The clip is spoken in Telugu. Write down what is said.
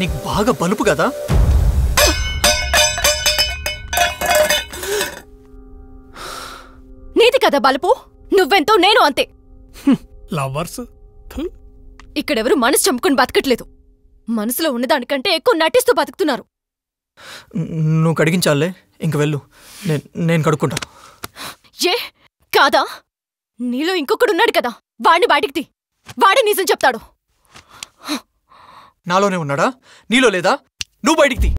నీకు బాగా బలుపు కదా నీది కదా బలుపు నువ్వెంతో నేను అంతే లవర్స్ ఇక్కడెవరు మనసు చంపుకుని బతకట్లేదు మనసులో ఉన్నదానికంటే ఎక్కువ నటిస్తూ బతుకుతున్నారు నువ్వు కడిగించాలే ఇంక వెళ్ళు నేను కడుక్కుంటా ఏ కాదా నీలో ఇంకొకడున్నాడు కదా వాడిని బయటికి తీ వాడే నిజం చెప్తాడు నాలోనే ఉన్నాడా నీలో లేదా నువ్వు బయటికి తీ